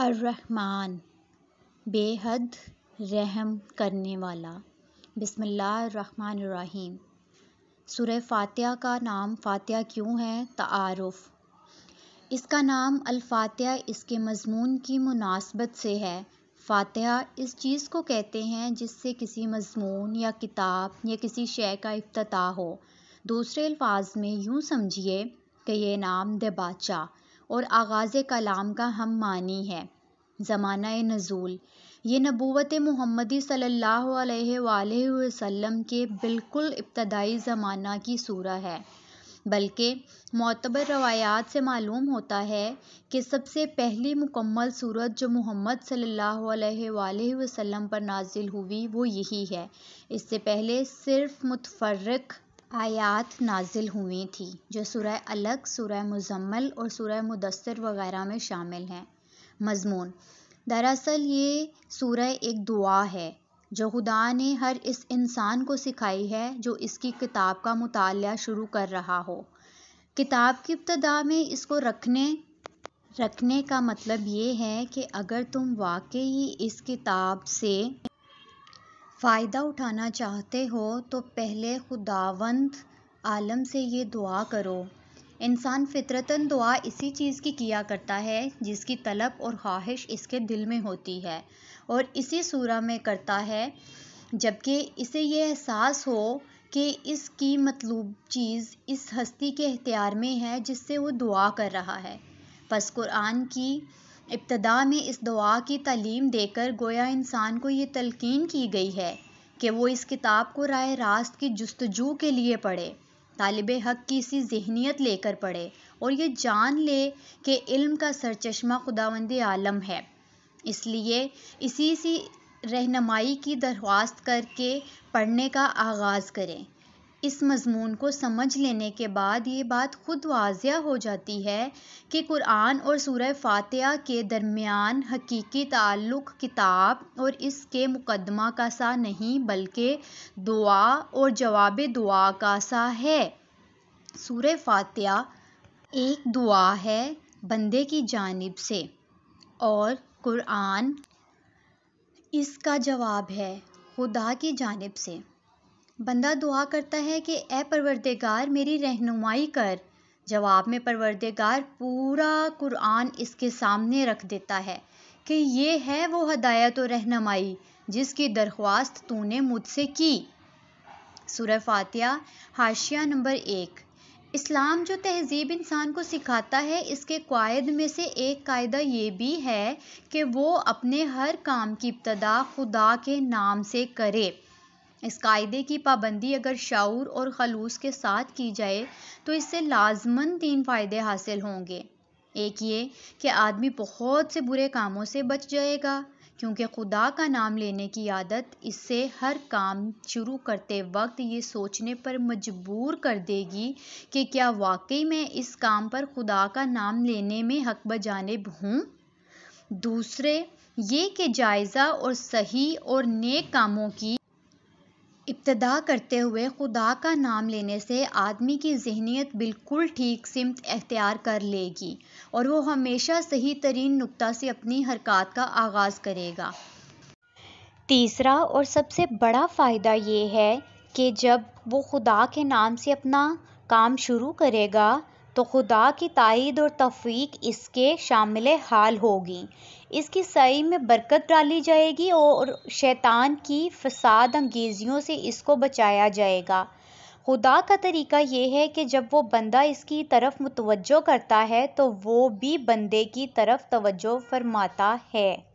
अर्रहमान बेहद रहम करने वाला बिसमीम सुर फ़ातिहा का नाम फ़ातिहा क्यों है तारफ़ इसका नाम अलफ़ातिहा इसके मज़मून की मुनासबत से है फ़ातिहा इस चीज़ को कहते हैं जिससे किसी मज़मून या किताब या किसी शय का अफ्त हो दूसरे अल्फाज में यूँ समझिए कि यह नाम दबाचा और आगाज़ कलाम का हम मानी है ज़माना नज़ूल ये नबूवत महमदी सल्ला वसम के बिल्कुल इब्तदाई ज़माना की सूरा है बल्कि मतबर रवायात से मालूम होता है कि सबसे पहली मुकम्मल सूरत जो मोहम्मद सल्ला अलैहि वसल्लम पर नाजिल हुई वो यही है इससे पहले सिर्फ मुतफरक आयात नाज़िल हुई थी जो सुरह अलग सुरह मुजम्मल और सुरह मुदसर वग़ैरह में शामिल हैं मज़मून दरअसल ये सूरह एक दुआ है जो खुदा ने हर इस इंसान को सिखाई है जो इसकी किताब का मुताल शुरू कर रहा हो किताब की इब्तदा में इसको रखने रखने का मतलब ये है कि अगर तुम वाकई इस किताब से फ़ायदा उठाना चाहते हो तो पहले खुदावंद आलम से ये दुआ करो इंसान फ़ितरतन दुआ इसी चीज़ की किया करता है जिसकी तलब और ख्वाहिश इसके दिल में होती है और इसी सूरह में करता है जबकि इसे ये एहसास हो कि इसकी मतलूब चीज़ इस हस्ती के अख्तियार में है जिससे वो दुआ कर रहा है बस कुरान की इब्तदा में इस दुआ की तलीम देकर गोया इंसान को ये तलकीन की गई है कि वो इस किताब को राय रास्त की जस्तजू के लिए पढ़े तालब हक की इसी जहनीत लेकर पढ़े और ये जान ले कि इल्म का सरचश्मा खुदावंद आलम है इसलिए इसी सी रहनमाई की दरख्वास्त करके पढ़ने का आगाज़ करें इस मज़मून को समझ लेने के बाद ये बात ख़ुद वाजिया हो जाती है कि कुरान और सूरह फ़ातिहा के दरमियान हकीकी ताल्लुक़ किताब और इसके मुक़दमा का सा नहीं बल्कि दुआ और जवाब दुआ का सा है सूरह फ़ातिहा एक दुआ है बंदे की जानब से और कुरान इसका जवाब है खुदा की जानब से बंदा दुआ करता है कि ए परवरदेगार मेरी रहनुमाई कर जवाब में परवरदेगार पूरा कुरान इसके सामने रख देता है कि ये है वो हदायत और रहनुमाई जिसकी दरख्वास्त तूने मुझसे की सुर फातिया हाशिया नंबर एक इस्लाम जो तहजीब इंसान को सिखाता है इसके कायद में से एक कायदा ये भी है कि वो अपने हर काम की इब्तदा खुदा के नाम से करे इस कायदे की पाबंदी अगर शाऊर और खलूस के साथ की जाए तो इससे लाजमन तीन फ़ायदे हासिल होंगे एक ये कि आदमी बहुत से बुरे कामों से बच जाएगा क्योंकि खुदा का नाम लेने की आदत इससे हर काम शुरू करते वक्त ये सोचने पर मजबूर कर देगी कि क्या वाकई मैं इस काम पर खुदा का नाम लेने में हक बजानब हूँ दूसरे ये कि जायज़ा और सही और नेक कामों की इब्तदा करते हुए खुदा का नाम लेने से आदमी की जहनीत बिल्कुल ठीक सिमत अख्तियार कर लेगी और वो हमेशा सही तरीन नुकता से अपनी हरकत का आगाज़ करेगा तीसरा और सबसे बड़ा फ़ायदा ये है कि जब वो खुदा के नाम से अपना काम शुरू करेगा तो खुदा की तइद और तफीक इसके शामिल हाल होगी इसकी सई में बरकत डाली जाएगी और शैतान की फसाद अंगेज़ियों से इसको बचाया जाएगा खुदा का तरीका यह है कि जब वो बंदा इसकी तरफ मुतवजो करता है तो वो भी बंदे की तरफ तवज्जो फरमाता है